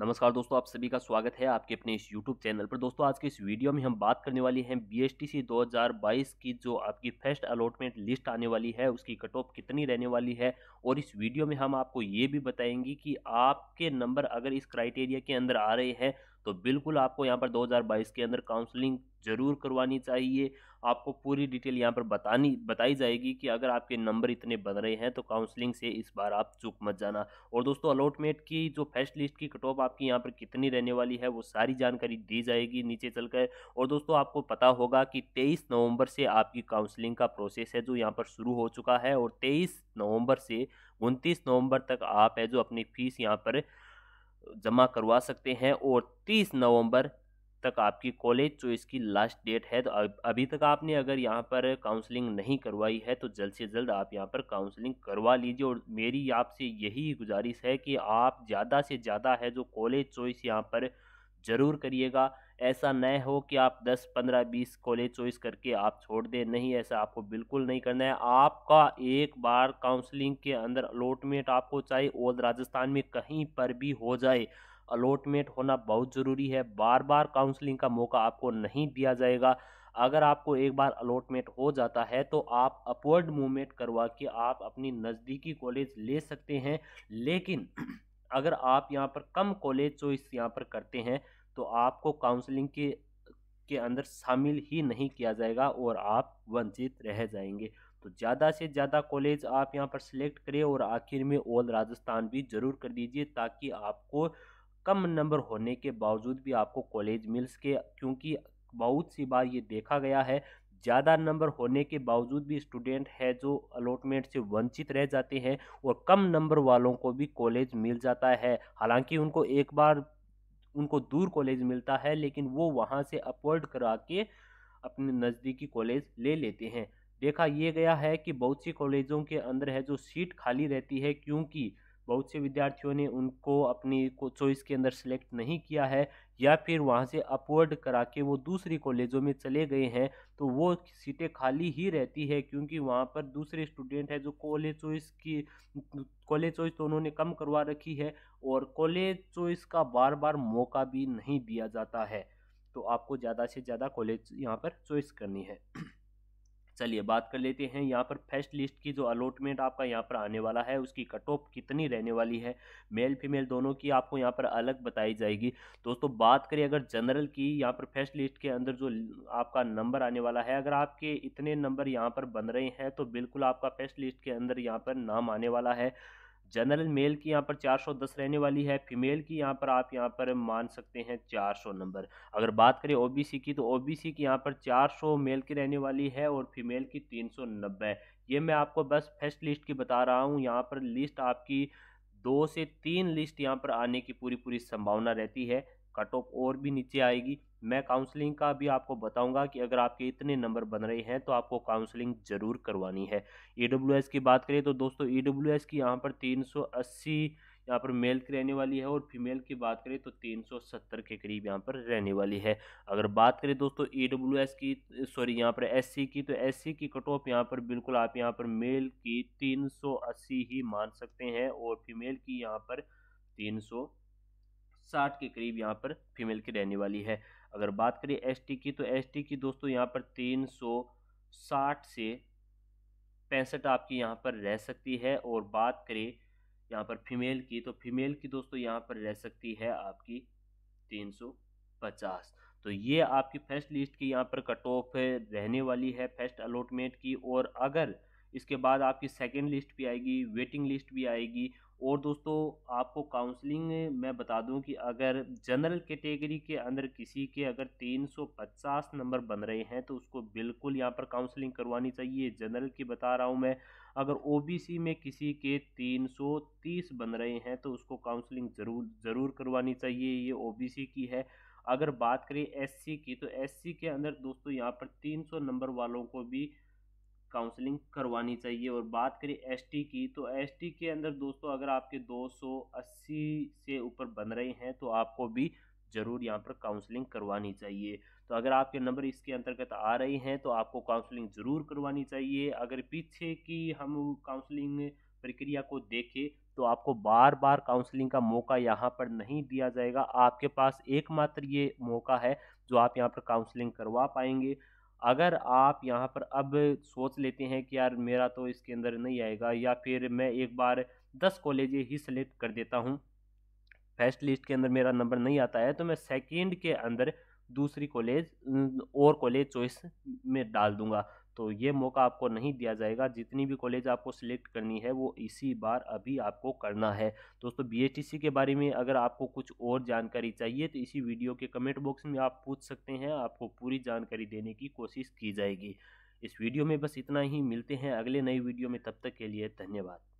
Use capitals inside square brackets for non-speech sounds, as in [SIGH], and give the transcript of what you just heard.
नमस्कार दोस्तों आप सभी का स्वागत है आपके अपने इस YouTube चैनल पर दोस्तों आज के इस वीडियो में हम बात करने वाली हैं बीएसटीसी 2022 की जो आपकी फर्स्ट अलॉटमेंट लिस्ट आने वाली है उसकी कट ऑफ कितनी रहने वाली है और इस वीडियो में हम आपको ये भी बताएंगे कि आपके नंबर अगर इस क्राइटेरिया के अंदर आ रहे हैं तो बिल्कुल आपको यहाँ पर 2022 के अंदर काउंसलिंग ज़रूर करवानी चाहिए आपको पूरी डिटेल यहाँ पर बतानी बताई जाएगी कि अगर आपके नंबर इतने बन रहे हैं तो काउंसलिंग से इस बार आप चूक मत जाना और दोस्तों अलॉटमेंट की जो फर्स्ट लिस्ट की कट ऑफ आपकी यहाँ पर कितनी रहने वाली है वो सारी जानकारी दी जाएगी नीचे चल कर और दोस्तों आपको पता होगा कि तेईस नवम्बर से आपकी काउंसलिंग का प्रोसेस है जो यहाँ पर शुरू हो चुका है और तेईस नवम्बर से उनतीस नवम्बर तक आप है जो अपनी फ़ीस यहाँ पर जमा करवा सकते हैं और 30 नवंबर तक आपकी कॉलेज चॉइस की लास्ट डेट है तो अभी तक आपने अगर यहाँ पर काउंसलिंग नहीं करवाई है तो जल्द से जल्द आप यहाँ पर काउंसलिंग करवा लीजिए और मेरी आपसे यही गुजारिश है कि आप ज़्यादा से ज़्यादा है जो कॉलेज चॉइस यहाँ पर ज़रूर करिएगा ऐसा न हो कि आप 10, 15, 20 कॉलेज चॉइस करके आप छोड़ दें नहीं ऐसा आपको बिल्कुल नहीं करना है आपका एक बार काउंसलिंग के अंदर अलॉटमेंट आपको चाहिए ओल्ड राजस्थान में कहीं पर भी हो जाए अलॉटमेंट होना बहुत ज़रूरी है बार बार काउंसलिंग का मौका आपको नहीं दिया जाएगा अगर आपको एक बार अलॉटमेंट हो जाता है तो आप अपवर्ड मूवमेंट करवा के आप अपनी नज़दीकी कॉलेज ले सकते हैं लेकिन [CLEARS THROAT] अगर आप यहाँ पर कम कॉलेज चॉइस यहाँ पर करते हैं तो आपको काउंसलिंग के के अंदर शामिल ही नहीं किया जाएगा और आप वंचित रह जाएंगे तो ज़्यादा से ज़्यादा कॉलेज आप यहाँ पर सिलेक्ट करें और आखिर में ऑल राजस्थान भी ज़रूर कर दीजिए ताकि आपको कम नंबर होने के बावजूद भी आपको कॉलेज मिल सके क्योंकि बहुत सी बार ये देखा गया है ज़्यादा नंबर होने के बावजूद भी स्टूडेंट है जो अलॉटमेंट से वंचित रह जाते हैं और कम नंबर वालों को भी कॉलेज मिल जाता है हालांकि उनको एक बार उनको दूर कॉलेज मिलता है लेकिन वो वहाँ से अपवर्ड करा के अपने नज़दीकी कॉलेज ले लेते हैं देखा ये गया है कि बहुत सी कॉलेजों के अंदर है जो सीट खाली रहती है क्योंकि बहुत से विद्यार्थियों ने उनको अपनी चॉइस के अंदर सेलेक्ट नहीं किया है या फिर वहाँ से अपवर्ड करा के वो दूसरे कॉलेजों में चले गए हैं तो वो सीटें खाली ही रहती है क्योंकि वहाँ पर दूसरे स्टूडेंट हैं जो कॉलेज चॉइस की कॉलेज चॉइस तो उन्होंने कम करवा रखी है और कॉलेज चॉइस का बार बार मौका भी नहीं दिया जाता है तो आपको ज़्यादा से ज़्यादा कॉलेज यहाँ पर चॉइस करनी है चलिए बात कर लेते हैं यहाँ पर फर्स्ट लिस्ट की जो अलॉटमेंट आपका यहाँ पर आने वाला है उसकी कट ऑफ कितनी रहने वाली है मेल फीमेल दोनों की आपको यहाँ पर अलग बताई जाएगी दोस्तों बात करें अगर जनरल की यहाँ पर फर्स्ट लिस्ट के अंदर जो आपका नंबर आने वाला है अगर आपके इतने नंबर यहाँ पर बन रहे हैं तो बिल्कुल आपका फर्स्ट लिस्ट के अंदर यहाँ पर नाम आने वाला है जनरल मेल की यहाँ पर 410 रहने वाली है फीमेल की यहाँ पर आप यहाँ पर मान सकते हैं 400 नंबर अगर बात करें ओबीसी की तो ओबीसी की यहाँ पर 400 मेल की रहने वाली है और फीमेल की नब्बे ये मैं आपको बस फर्स्ट लिस्ट की बता रहा हूँ यहाँ पर लिस्ट आपकी दो से तीन लिस्ट यहाँ पर आने की पूरी पूरी संभावना रहती है कट ऑफ और भी नीचे आएगी मैं काउंसलिंग का भी आपको बताऊंगा कि अगर आपके इतने नंबर बन रहे हैं तो आपको काउंसलिंग ज़रूर करवानी है ई की बात करें तो दोस्तों ई की यहाँ पर तीन यहाँ पर मेल की रहने वाली है और फीमेल की बात करें तो 370 के करीब यहाँ पर रहने वाली है अगर बात करें दोस्तों ई की सॉरी यहाँ पर एस की तो एस की कट ऑफ यहाँ पर बिल्कुल आप यहाँ पर मेल की 380 ही मान सकते हैं और फीमेल की यहाँ पर तीन सौ साठ के करीब यहाँ पर फीमेल की रहने वाली है अगर बात करें एसटी की तो एसटी की दोस्तों यहाँ पर तीन सौ साठ से पैंसठ आपकी यहाँ पर रह सकती है और बात करें यहाँ पर फीमेल की तो फीमेल की दोस्तों यहाँ पर रह सकती है आपकी तीन सौ पचास तो ये आपकी फर्स्ट लिस्ट की यहाँ पर कट ऑफ रहने वाली है फर्स्ट अलॉटमेंट की और अगर इसके बाद आपकी सेकेंड लिस्ट भी आएगी वेटिंग लिस्ट भी आएगी और दोस्तों आपको काउंसलिंग मैं बता दूं कि अगर जनरल कैटेगरी के, के अंदर किसी के अगर 350 नंबर बन रहे हैं तो उसको बिल्कुल यहाँ पर काउंसलिंग करवानी चाहिए जनरल की बता रहा हूँ मैं अगर ओबीसी में किसी के 330 बन रहे हैं तो उसको काउंसलिंग ज़रूर ज़रूर करवानी चाहिए ये ओबीसी की है अगर बात करें एस की तो एस के अंदर दोस्तों यहाँ पर तीन नंबर वालों को भी काउंसलिंग करवानी चाहिए और बात करें एसटी की तो एसटी के अंदर दोस्तों अगर आपके 280 से ऊपर बन रहे हैं तो आपको भी ज़रूर यहाँ पर काउंसलिंग करवानी चाहिए तो अगर आपके नंबर इसके अंतर्गत आ रहे हैं तो आपको काउंसलिंग ज़रूर करवानी चाहिए अगर पीछे की हम काउंसलिंग प्रक्रिया को देखें तो आपको बार बार काउंसलिंग का मौका यहाँ पर नहीं दिया जाएगा आपके पास एकमात्र ये मौका है जो आप यहाँ पर काउंसलिंग करवा पाएंगे अगर आप यहाँ पर अब सोच लेते हैं कि यार मेरा तो इसके अंदर नहीं आएगा या फिर मैं एक बार दस कॉलेज ही सेलेक्ट कर देता हूँ फर्स्ट लिस्ट के अंदर मेरा नंबर नहीं आता है तो मैं सेकेंड के अंदर दूसरी कॉलेज और कॉलेज चॉइस में डाल दूंगा तो ये मौका आपको नहीं दिया जाएगा जितनी भी कॉलेज आपको सिलेक्ट करनी है वो इसी बार अभी आपको करना है दोस्तों बीएचटीसी के बारे में अगर आपको कुछ और जानकारी चाहिए तो इसी वीडियो के कमेंट बॉक्स में आप पूछ सकते हैं आपको पूरी जानकारी देने की कोशिश की जाएगी इस वीडियो में बस इतना ही मिलते हैं अगले नई वीडियो में तब तक के लिए धन्यवाद